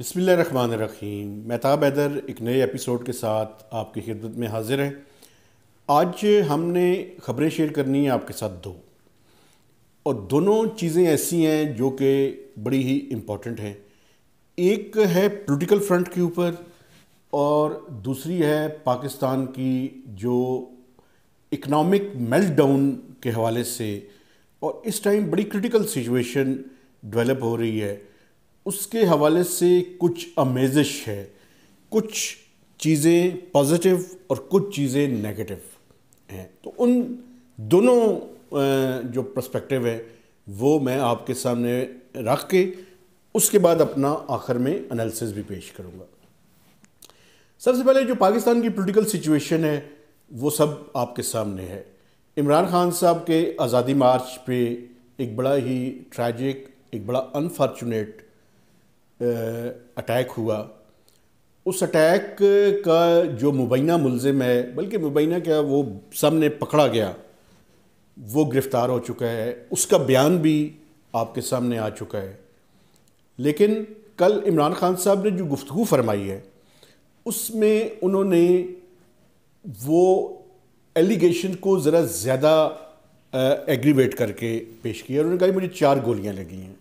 बसमिल रहीम महताब हैदर एक नए एपिसोड के साथ आपकी खिदमत में हाजिर है आज हमने ख़बरें शेयर करनी है आपके साथ दो और दोनों चीज़ें ऐसी हैं जो कि बड़ी ही इम्पॉर्टेंट हैं एक है पॉलिटिकल फ्रंट के ऊपर और दूसरी है पाकिस्तान की जो इकनॉमिक मेल्ट डाउन के हवाले से और इस टाइम बड़ी क्रिटिकल सिचुएशन डेवलप हो रही है उसके हवाले से कुछ अमेजिश है कुछ चीज़ें पॉजिटिव और कुछ चीज़ें नेगेटिव हैं तो उन दोनों जो प्रस्पेक्टिव है वो मैं आपके सामने रख के उसके बाद अपना आखिर में एनालिसिस भी पेश करूँगा सबसे पहले जो पाकिस्तान की पॉलिटिकल सिचुएशन है वो सब आपके सामने है इमरान खान साहब के आज़ादी मार्च पे एक बड़ा ही ट्रैजिक एक बड़ा अनफॉर्चुनेट अटैक हुआ उस अटैक का जो मुबैना मुलजिम है बल्कि मुबैना क्या वो सामने पकड़ा गया वो गिरफ़्तार हो चुका है उसका बयान भी आपके सामने आ चुका है लेकिन कल इमरान खान साहब ने जो गुफ्तु फरमाई है उसमें उन्होंने वो एलिगेशन को ज़रा ज़्यादा एग्रीवेट करके पेश किया उन्होंने कहा मुझे चार गोलियां लगी हैं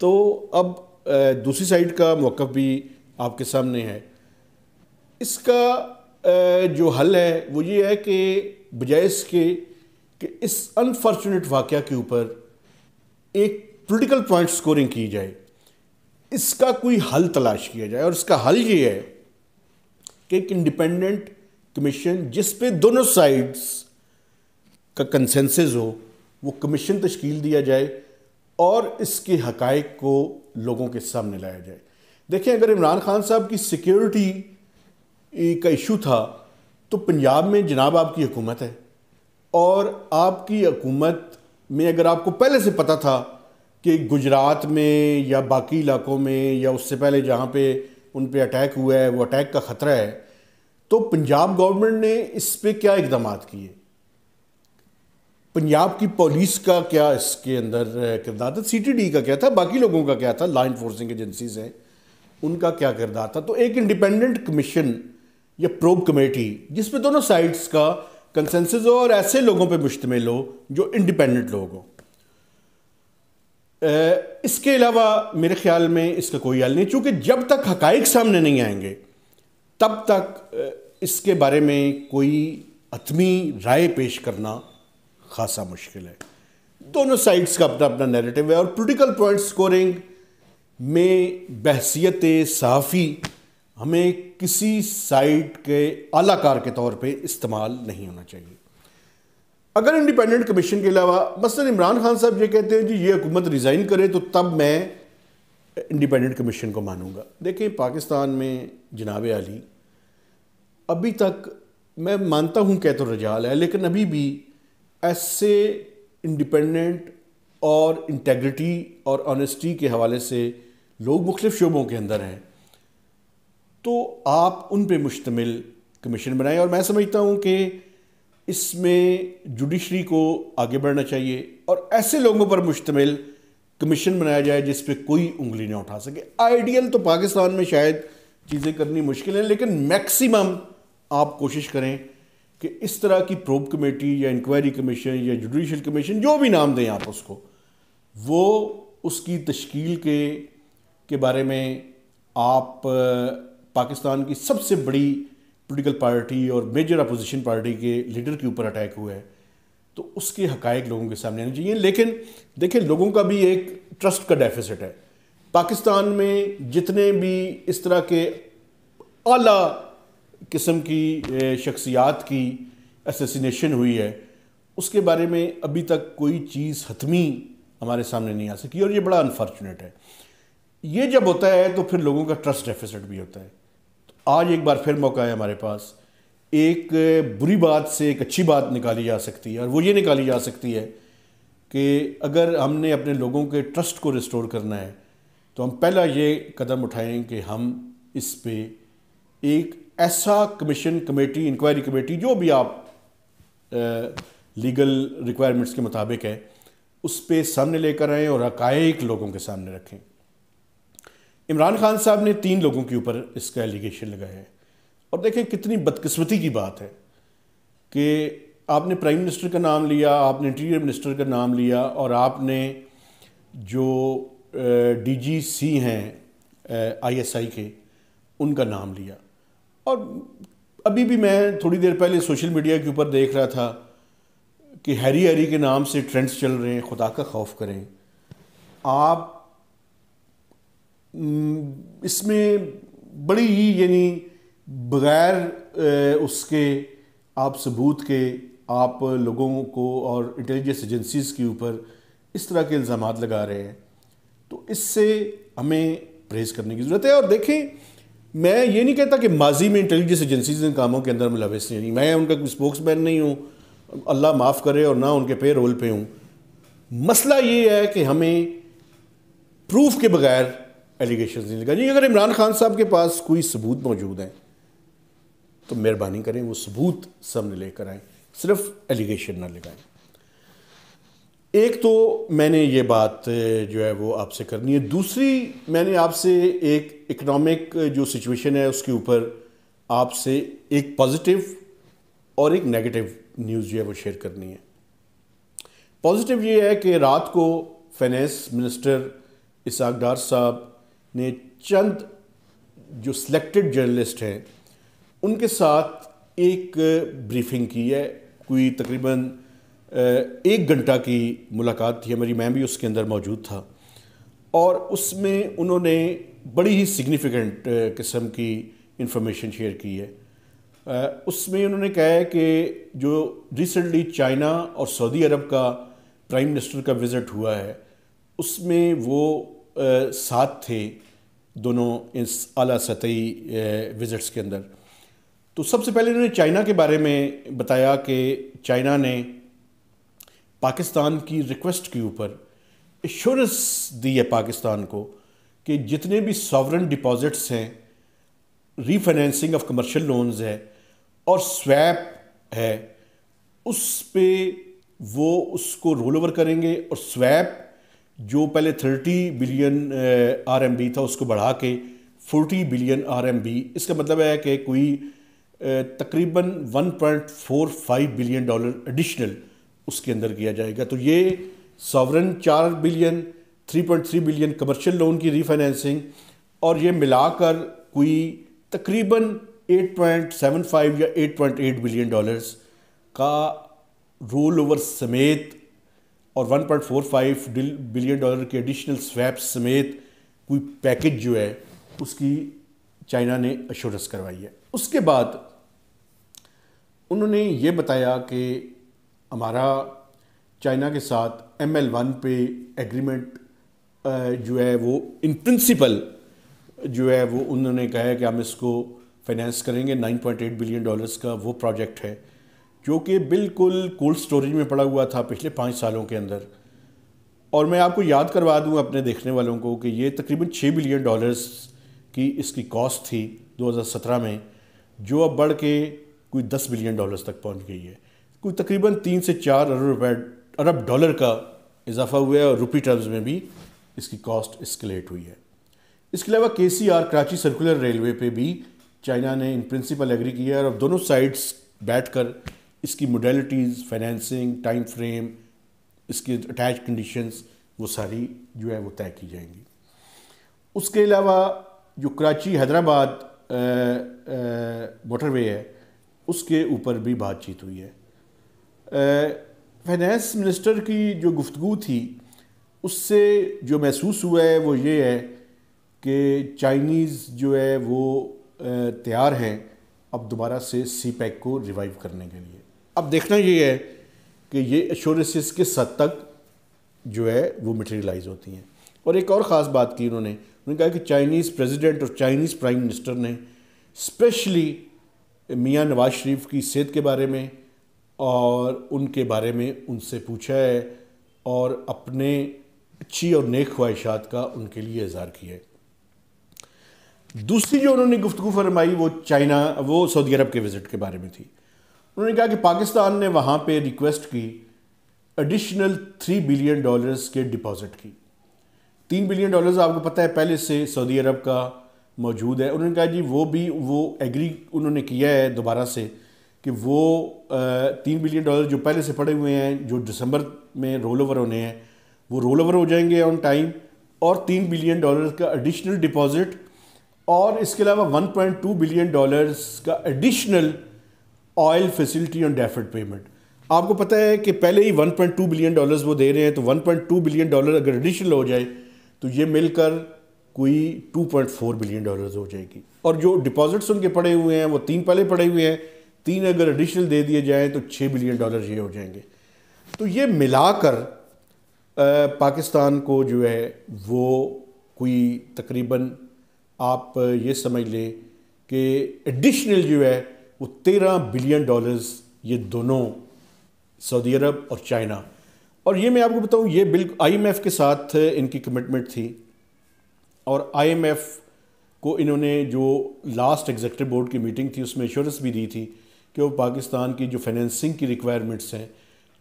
तो अब दूसरी साइड का मौक़ भी आपके सामने है इसका जो हल है वो ये है कि बजाय इसके कि इस अनफॉर्चुनेट वाक़ के ऊपर एक पोलिटिकल पॉइंट स्कोरिंग की जाए इसका कोई हल तलाश किया जाए और इसका हल ये है कि एक इंडिपेंडेंट कमीशन जिस पे दोनों साइड्स का कंसेंसस हो वो कमीशन तश्कील दिया जाए और इसके हकाइक को लोगों के सामने लाया जाए देखें अगर इमरान खान साहब की सिक्योरिटी का इशू था तो पंजाब में जनाब आपकी हुकूमत है और आपकी हुकूमत में अगर आपको पहले से पता था कि गुजरात में या बाकी इलाकों में या उससे पहले जहाँ पे उन पर अटैक हुआ है वो अटैक का ख़तरा है तो पंजाब गवर्नमेंट ने इस पर क्या इकदाम किए पंजाब की पुलिस का क्या इसके अंदर किरदार था सीटीडी का क्या था बाकी लोगों का क्या था लॉ इन्फोर्सिंग एजेंसीज हैं उनका क्या किरदार था तो एक इंडिपेंडेंट कमीशन या प्रोब कमेटी जिसमें दोनों साइड्स का कंसेंसस हो और ऐसे लोगों पे मुश्तमिल हो जो इंडिपेंडेंट लोग हों इसके अलावा मेरे ख्याल में इसका कोई हल नहीं चूँकि जब तक हकाइक सामने नहीं आएंगे तब तक इसके बारे में कोई हतमी राय पेश करना खासा मुश्किल है दोनों साइड्स का अपना अपना नैरेटिव है और पोलिटिकल पॉइंट स्कोरिंग में बहसीत सहाफ़ी हमें किसी साइड के अलाकार के तौर पे इस्तेमाल नहीं होना चाहिए अगर इंडिपेंडेंट कमीशन के अलावा मसलन इमरान खान साहब ये कहते हैं जी ये हुकूमत रिज़ाइन करे तो तब मैं इंडिपेंडेंट कमीशन को मानूंगा देखें पाकिस्तान में जनाब अली अभी तक मैं मानता हूँ कैतुलरजाल रजाल है लेकिन अभी भी ऐसे इंडिपेंडेंट और इंटेग्रिटी और ऑनेस्टी के हवाले से लोग मुख्तफ शोबों के अंदर हैं तो आप उन पर मुश्तमिल कमीशन बनाएं और मैं समझता हूँ कि इसमें जुडिशरी को आगे बढ़ना चाहिए और ऐसे लोगों पर मुश्तमिल कमीशन बनाया जाए जिस पर कोई उंगली ना उठा सके आइडियल तो पाकिस्तान में शायद चीज़ें करनी मुश्किल हैं लेकिन मैक्सिमम आप कोशिश करें कि इस तरह की प्रोब कमेटी या इंक्वायरी कमीशन या जुडिशल कमीशन जो भी नाम दें आप उसको वो उसकी तश्कील के के बारे में आप पाकिस्तान की सबसे बड़ी पोलिटिकल पार्टी और मेजर अपोजिशन पार्टी के लीडर के ऊपर अटैक हुआ है तो उसके हकायक लोगों के सामने आने चाहिए लेकिन देखिए लोगों का भी एक ट्रस्ट का डेफिसिट है पाकिस्तान में जितने भी इस तरह के आला किस्म की शख्सियात की असैसिनेशन हुई है उसके बारे में अभी तक कोई चीज़ हतमी हमारे सामने नहीं आ सकी और ये बड़ा अनफॉर्चुनेट है ये जब होता है तो फिर लोगों का ट्रस्ट डेफिसिट भी होता है तो आज एक बार फिर मौका है हमारे पास एक बुरी बात से एक अच्छी बात निकाली जा सकती है और वो ये निकाली जा सकती है कि अगर हमने अपने लोगों के ट्रस्ट को रिस्टोर करना है तो हम पहला ये कदम उठाएं कि हम इस पर एक ऐसा कमीशन कमेटी इंक्वायरी कमेटी जो भी आप लीगल रिक्वायरमेंट्स के मुताबिक है उस पर सामने लेकर आएँ और हकैक लोगों के सामने रखें इमरान खान साहब ने तीन लोगों के ऊपर इसका एलिगेशन लगाया है और देखें कितनी बदकस्मती की बात है कि आपने प्राइम मिनिस्टर का नाम लिया आपने इंटीरियर मिनिस्टर का नाम लिया और आपने जो डीजीसी हैं आईएसआई के उनका नाम लिया और अभी भी मैं थोड़ी देर पहले सोशल मीडिया के ऊपर देख रहा था कि हैरी हैरी के नाम से ट्रेंड्स चल रहे हैं खुदा का खौफ करें आप इसमें बड़ी ही यानी बगैर उसके आप सबूत के आप लोगों को और इंटेलिजेंस एजेंसीज के ऊपर इस तरह के इल्ज़ाम लगा रहे हैं तो इससे हमें परहेज़ करने की ज़रूरत है और देखें मैं ये नहीं कहता कि माजी में इंटेलिजेंस एजेंसीज इन कामों के अंदर मुलविस नहीं मैं उनका कोई स्पोक्स मैन नहीं हूँ अल्लाह माफ़ करे और ना उनके पे रोल पे हूँ मसला ये है कि हमें प्रूफ के बगैर एलिगेशन नहीं लगा जी अगर इमरान खान साहब के पास कोई सबूत मौजूद हैं तो मेहरबानी करें वो सबूत सामने लेकर आएँ सिर्फ एलिगेशन ना लगाएं एक तो मैंने ये बात जो है वो आपसे करनी है दूसरी मैंने आपसे एक इकोनॉमिक जो सिचुएशन है उसके ऊपर आपसे एक पॉजिटिव और एक नेगेटिव न्यूज़ जो है वो शेयर करनी है पॉजिटिव ये है कि रात को फाइनेंस मिनिस्टर इसाक डार साहब ने चंद जो सिलेक्टेड जर्नलिस्ट हैं उनके साथ एक ब्रीफिंग की है कोई तकरीबन एक घंटा की मुलाकात थी हमारी मैं भी उसके अंदर मौजूद था और उसमें उन्होंने बड़ी ही सिग्निफिकेंट किस्म की इंफॉर्मेशन शेयर की है उसमें उन्होंने कहा है कि जो रिसेंटली चाइना और सऊदी अरब का प्राइम मिनिस्टर का विज़िट हुआ है उसमें वो साथ थे दोनों इस अला सतही विज़िट्स के अंदर तो सबसे पहले उन्होंने चाइना के बारे में बताया कि चाइना ने पाकिस्तान की रिक्वेस्ट के ऊपर एश्योरेंस दी है पाकिस्तान को कि जितने भी सॉवरन डिपॉजिट्स हैं रीफाइनेंसिंग ऑफ कमर्शियल लोन्स है और स्वैप है उस पर वो उसको रोल ओवर करेंगे और स्वैप जो पहले 30 बिलियन आरएमबी था उसको बढ़ा के 40 बिलियन आरएमबी इसका मतलब है कि कोई तकरीबन 1.45 बिलियन डॉलर एडिशनल उसके अंदर किया जाएगा तो ये सॉवरन चार बिलियन 3.3 बिलियन कमर्शियल लोन की रीफाइनेंसिंग और ये मिलाकर कोई तकरीबन 8.75 या 8.8 बिलियन डॉलर्स का रोल ओवर समेत और 1.45 बिलियन डॉलर के एडिशनल स्वैप समेत कोई पैकेज जो है उसकी चाइना ने अश्योरेंस करवाई है उसके बाद उन्होंने ये बताया कि हमारा चाइना के साथ एम एल वन पे एग्रीमेंट जो है वो इन प्रिंसिपल जो है वो उन्होंने कहा है कि हम इसको फाइनेंस करेंगे 9.8 बिलियन डॉलर्स का वो प्रोजेक्ट है जो कि बिल्कुल कोल्ड स्टोरेज में पड़ा हुआ था पिछले पाँच सालों के अंदर और मैं आपको याद करवा दूं अपने देखने वालों को कि ये तकरीबन छः बिलियन डॉलर्स की इसकी कॉस्ट थी 2017 में जो अब बढ़ के कोई 10 बिलियन डॉलर्स तक पहुंच गई है कोई तकरीबन तीन से चार अरब रुपए अरब डॉलर का इजाफा हुआ है और रुपी टर्म्स में भी इसकी कॉस्ट स्कलेट हुई है इसके अलावा K C R Karachi circular railway पर भी चाइना ने इन प्रिंसिपल एग्री किया है और अब दोनों साइड्स बैठ कर इसकी मोडेलिटीज़ फाइनेंसिंग टाइम फ्रेम इसके अटैच कंडीशंस वो सारी जो है वो तय की जाएंगी उसके अलावा जो कराची हैदराबाद मोटरवे है उसके ऊपर भी बातचीत हुई है फाइनेंस मिनिस्टर की जो गुफ्तु थी उससे जो महसूस हुआ है वो ये है कि चाइनीज़ जो है वो तैयार हैं अब दोबारा से सी पैक e को रिवाइव करने के लिए अब देखना ये है कि ये एश्योरेंसेस किस हद तक जो है वो मटेरियलाइज होती हैं और एक और ख़ास बात की उन्होंने उन्होंने कहा कि चाइनीज़ प्रेसिडेंट और चाइनीज़ प्राइम मिनिस्टर ने स्पेशली मियाँ नवाज शरीफ की सेहत के बारे में और उनके बारे में उनसे पूछा है और अपने अच्छी और नेक ख्वाहिशात का उनके लिए इजहार किया है दूसरी जो उन्होंने गुफ्तु फरमाई वो चाइना वो सऊदी अरब के विज़िट के बारे में थी उन्होंने कहा कि पाकिस्तान ने वहाँ पे रिक्वेस्ट की एडिशनल थ्री बिलियन डॉलर्स के डिपॉजिट की तीन बिलियन डॉलर्स आपको पता है पहले से सऊदी अरब का मौजूद है उन्होंने कहा जी वो भी वो एग्री उन्होंने किया है दोबारा से कि वो तीन बिलियन डॉलर जो पहले से पड़े हुए हैं जो दिसंबर में रोल ओवर होने हैं वो रोल ओवर हो जाएंगे ऑन टाइम और तीन बिलियन डॉलर का एडिशनल डिपॉजिट और इसके अलावा 1.2 बिलियन डॉलर्स का additional oil facility on deferred payment आपको पता है कि पहले ही 1.2 बिलियन डॉलर्स वो दे रहे हैं तो 1.2 बिलियन डॉलर अगर एडिशनल हो जाए तो ये मिलकर कोई 2.4 बिलियन डॉलर्स हो जाएगी और जो डिपॉजिट्स उनके पड़े हुए हैं वो तीन पहले पड़े हुए हैं तीन अगर एडिशनल दे दिए जाएँ तो छः बिलियन डॉलर ये हो जाएंगे तो ये मिलाकर पाकिस्तान को जो है वो कोई तकरीबन आप ये समझ लें कि एडिशनल जो है वो तेरह बिलियन डॉलर्स ये दोनों सऊदी अरब और चाइना और ये मैं आपको बताऊं ये बिल आईएमएफ के साथ इनकी कमिटमेंट थी और आईएमएफ को इन्होंने जो लास्ट एग्जेक्टिव बोर्ड की मीटिंग थी उसमें एश्योरेंस भी दी थी कि वो पाकिस्तान की जो फाइनेंसिंग की रिक्वायरमेंट्स हैं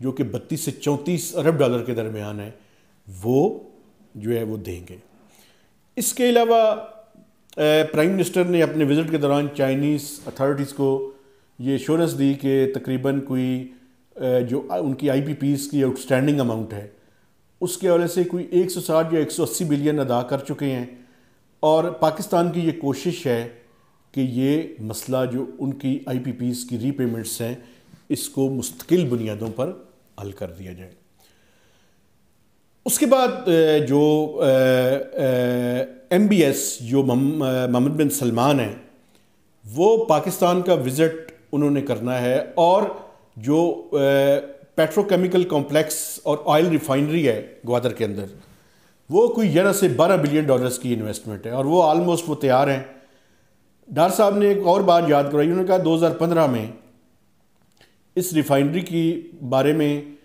जो कि बत्तीस से चौंतीस अरब डॉलर के दरमियान है वो जो है वो देंगे इसके अलावा प्राइम मिनिस्टर ने अपने विज़िट के दौरान चाइनीज़ अथॉरिटीज़ को ये एश्योरेंस दी कि तकरीबन कोई जो उनकी आई की आउटस्टैंडिंग अमाउंट है उसके हवाले से कोई 160 या 180 बिलियन अदा कर चुके हैं और पाकिस्तान की ये कोशिश है कि ये मसला जो उनकी आई पी पी की रीपेमेंट्स हैं इसको मुस्तकिल बुनियादों पर हल कर दिया जाए उसके बाद जो एम बी एस जो मोहम्मद बिन सलमान हैं वो पाकिस्तान का विज़िट उन्होंने करना है और जो पेट्रोकेमिकल कॉम्प्लेक्स और ऑयल रिफाइनरी है ग्वादर के अंदर वो कोई ग्यारह से बारह बिलियन डॉलर्स की इन्वेस्टमेंट है और वो आलमोस्ट वो तैयार हैं डार साहब ने एक और बात याद करवाई उन्होंने कहा 2015 में इस रिफाइनरी की बारे में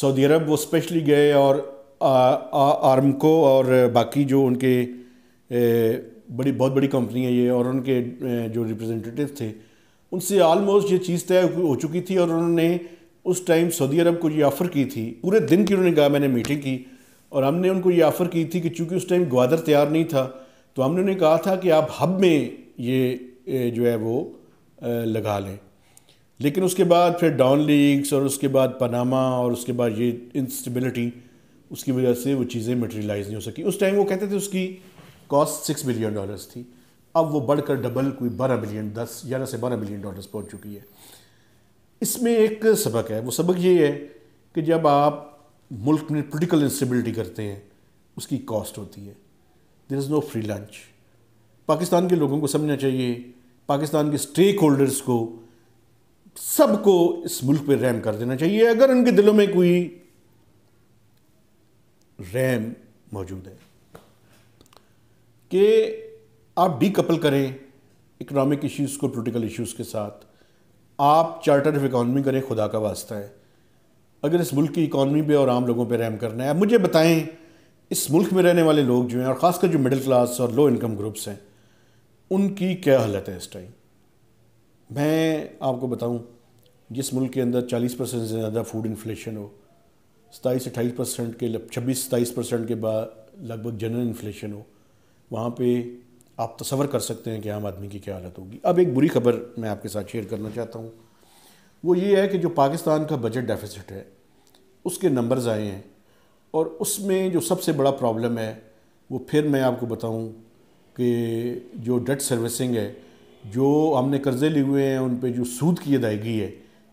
सऊदी अरब वो स्पेशली गए और आर्मको और बाकी जो उनके बड़ी बहुत बड़ी कंपनी है ये और उनके जो रिप्रेजेंटेटिव थे उनसे आलमोस्ट ये चीज़ तय हो चुकी थी और उन्होंने उस टाइम सऊदी अरब को ये ऑफ़र की थी पूरे दिन की उन्होंने कहा मैंने मीटिंग की और हमने उनको ये ऑफ़र की थी कि चूँकि उस टाइम ग्वादर तैयार नहीं था तो हमने उन्हें कहा था कि आप हब में ये जो है वो लगा लें लेकिन उसके बाद फिर डाउन लीग्स और उसके बाद पनामा और उसके बाद ये इंस्टेबिलिटी उसकी वजह से वो चीज़ें मटेरियलाइज नहीं हो सकी उस टाइम वो कहते थे उसकी कॉस्ट सिक्स बिलियन डॉलर्स थी अब वो बढ़कर डबल कोई बारह बिलियन दस ग्यारह से बारह बिलियन डॉलर्स पहुंच चुकी है इसमें एक सबक है वो सबक ये है कि जब आप मुल्क में पोलिटिकल इंस्टेबिलिटी करते हैं उसकी कॉस्ट होती है there is no free lunch Pakistan के लोगों को समझना चाहिए पाकिस्तान के स्टेक होल्डर्स को सबको इस मुल्क पर रैम कर देना चाहिए अगर उनके दिलों में कोई रैम मौजूद है कि आप डी कपल करें इकनॉमिक इश्यूज़ को पोलिटिकल इश्यूज़ के साथ आप चार्टर ऑफ इकॉनमी करें खुदा का वास्ता है अगर इस मुल्क की इकानमी पे और आम लोगों पे रैम करना है मुझे बताएं इस मुल्क में रहने वाले लोग जो हैं और ख़ासकर जो मिडिल क्लास और लो इनकम ग्रुप्स हैं उनकी क्या हालत है इस टाइम मैं आपको बताऊं जिस मुल्क के अंदर 40 परसेंट से ज़्यादा फूड इन्फ्लेशन हो सताईस अट्ठाईस परसेंट के छब्बीस सताईस परसेंट के बाद लगभग जनरल इन्फ्लेशन हो वहाँ पे आप तस्वर कर सकते हैं कि आम आदमी की क्या हालत होगी अब एक बुरी खबर मैं आपके साथ शेयर करना चाहता हूँ वो ये है कि जो पाकिस्तान का बजट डेफिसिट है उसके नंबर्स आए हैं और उसमें जो सबसे बड़ा प्रॉब्लम है वो फिर मैं आपको बताऊँ कि जो डेट सर्विसिंग है जो हमने कर्ज़े लिए हुए हैं उन पर जो सूद की अदायगी है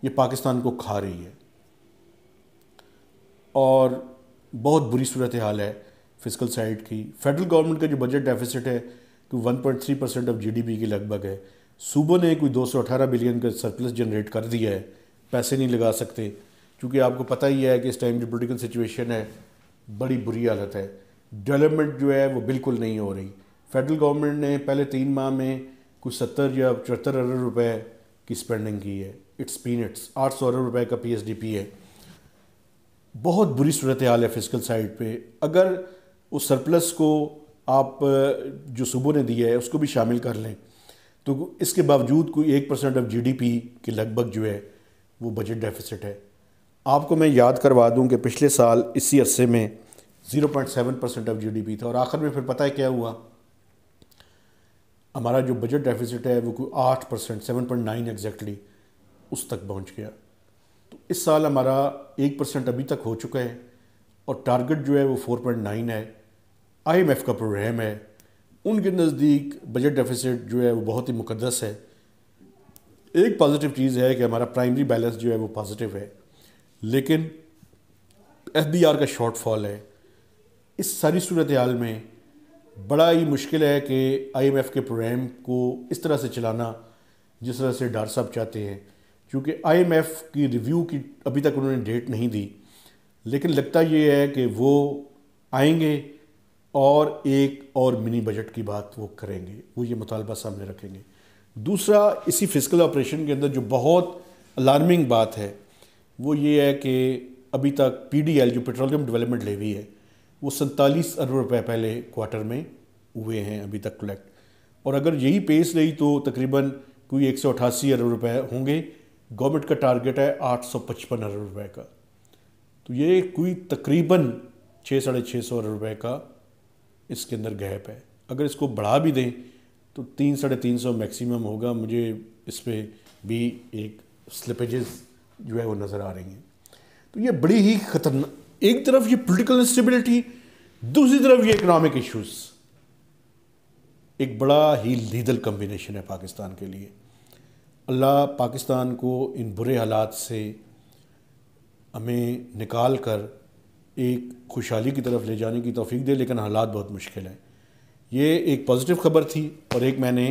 ये पाकिस्तान को खा रही है और बहुत बुरी सूरत हाल है फिजिकल साइड की फेडरल गवर्नमेंट का जो बजट डेफिसिट है तो 1.3 परसेंट ऑफ जीडीपी के लगभग है सूबों ने कोई 218 बिलियन का सरप्लस जनरेट कर दिया है पैसे नहीं लगा सकते क्योंकि आपको पता ही है कि इस टाइम जो पोलिटिकल सिचुएशन है बड़ी बुरी हालत है डेवलपमेंट जो है वो बिल्कुल नहीं हो रही फेडरल गवर्नमेंट ने पहले तीन माह में कुछ सत्तर या पचहत्तर अरब रुपए की स्पेंडिंग की है इट्स पीनट्स आठ सौ अरब रुपए का पीएसडीपी है बहुत बुरी सूरत हाल है फिजिकल साइड पे अगर उस सरप्लस को आप जो सूबों ने दिया है उसको भी शामिल कर लें तो इसके बावजूद कोई एक परसेंट ऑफ जीडीपी के लगभग जो है वो बजट डेफिसिट है आपको मैं याद करवा दूं कि पिछले साल इसी अरसे में 0.7 परसेंट ऑफ जीडीपी था और आखिर में फिर पता है क्या हुआ हमारा जो बजट डेफिसिट है वो कोई आठ percent seven point nine exactly उस तक पहुंच गया तो इस साल हमारा एक परसेंट अभी तक हो चुका है और टारगेट जो है वो फोर पॉइंट नाइन है एफ का प्रोग्राम है उनके नज़दीक बजट डेफिसिट जो है वो बहुत ही मुकदस है एक पॉजिटिव चीज़ है कि हमारा प्राइमरी बैलेंस जो है वो पॉजिटिव है लेकिन एफ का शॉर्टफॉल है इस सारी सूरत हाल में बड़ा ही मुश्किल है कि आईएमएफ के प्रोग्राम को इस तरह से चलाना जिस तरह से डार साहब चाहते हैं क्योंकि आईएमएफ की रिव्यू की अभी तक उन्होंने डेट नहीं दी लेकिन लगता ये है कि वो आएंगे और एक और मिनी बजट की बात वो करेंगे वो ये मुतालबा सामने रखेंगे दूसरा इसी फिजिकल ऑपरेशन के अंदर जो बहुत अलार्मिंग बात है वो ये है कि अभी तक पी जो पेट्रोलियम डेवलपमेंट लेवी है वो सैंतालीस अरब रुपए पहले क्वार्टर में हुए हैं अभी तक कलेक्ट और अगर यही पेस रही तो तकरीबन कोई एक अरब रुपए होंगे गवर्नमेंट का टारगेट है 855 अरब रुपए का तो ये कोई तकरीबन छः साढ़े छः सौ अरब रुपये का इसके अंदर गैप है अगर इसको बढ़ा भी दें तो तीन साढ़े तीन सौ मैक्सीम होगा मुझे इस पर भी एक स्लिपेज जो है वो नज़र आ रही हैं तो ये बड़ी ही खतरनाक एक तरफ ये पॉलिटिकल इंस्टेबिलिटी दूसरी तरफ ये इकोनॉमिक इश्यूज एक बड़ा ही लीदल कम्बिनेशन है पाकिस्तान के लिए अल्लाह पाकिस्तान को इन बुरे हालात से हमें निकाल कर एक खुशहाली की तरफ ले जाने की तोफीक़ दे लेकिन हालात बहुत मुश्किल हैं ये एक पॉजिटिव खबर थी और एक मैंने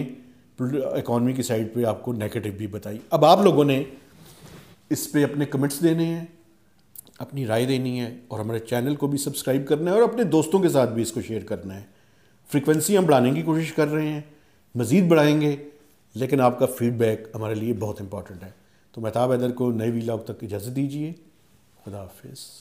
इकॉनमी की साइड पे आपको नेगेटिव भी बताई अब आप लोगों ने इस पे अपने कमेंट्स देने हैं अपनी राय देनी है और हमारे चैनल को भी सब्सक्राइब करना है और अपने दोस्तों के साथ भी इसको शेयर करना है फ्रिक्वेंसी हम बढ़ाने की कोशिश कर रहे हैं मज़ीद बढ़ाएंगे लेकिन आपका फीडबैक हमारे लिए बहुत इंपॉर्टेंट है तो महताब हैदर को नए वीलाग तक इजाज़त दीजिए खुदा हाफिज़